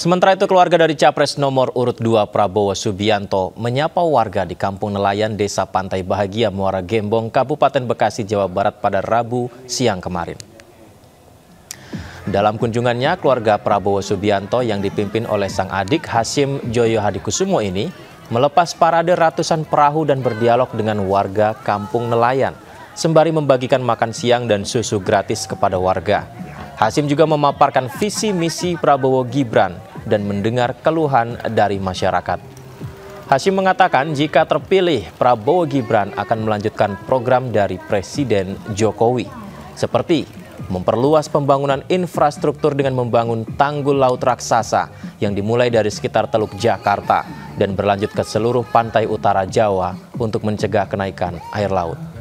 Sementara itu keluarga dari Capres nomor urut 2 Prabowo Subianto menyapa warga di kampung nelayan Desa Pantai Bahagia Muara Gembong, Kabupaten Bekasi, Jawa Barat pada Rabu siang kemarin. Dalam kunjungannya, keluarga Prabowo Subianto yang dipimpin oleh sang adik Hasim Joyo Hadikusumo ini melepas parade ratusan perahu dan berdialog dengan warga kampung nelayan, sembari membagikan makan siang dan susu gratis kepada warga. Hasim juga memaparkan visi misi Prabowo Gibran dan mendengar keluhan dari masyarakat. Hasim mengatakan jika terpilih Prabowo Gibran akan melanjutkan program dari Presiden Jokowi seperti memperluas pembangunan infrastruktur dengan membangun tanggul laut raksasa yang dimulai dari sekitar Teluk Jakarta dan berlanjut ke seluruh pantai utara Jawa untuk mencegah kenaikan air laut.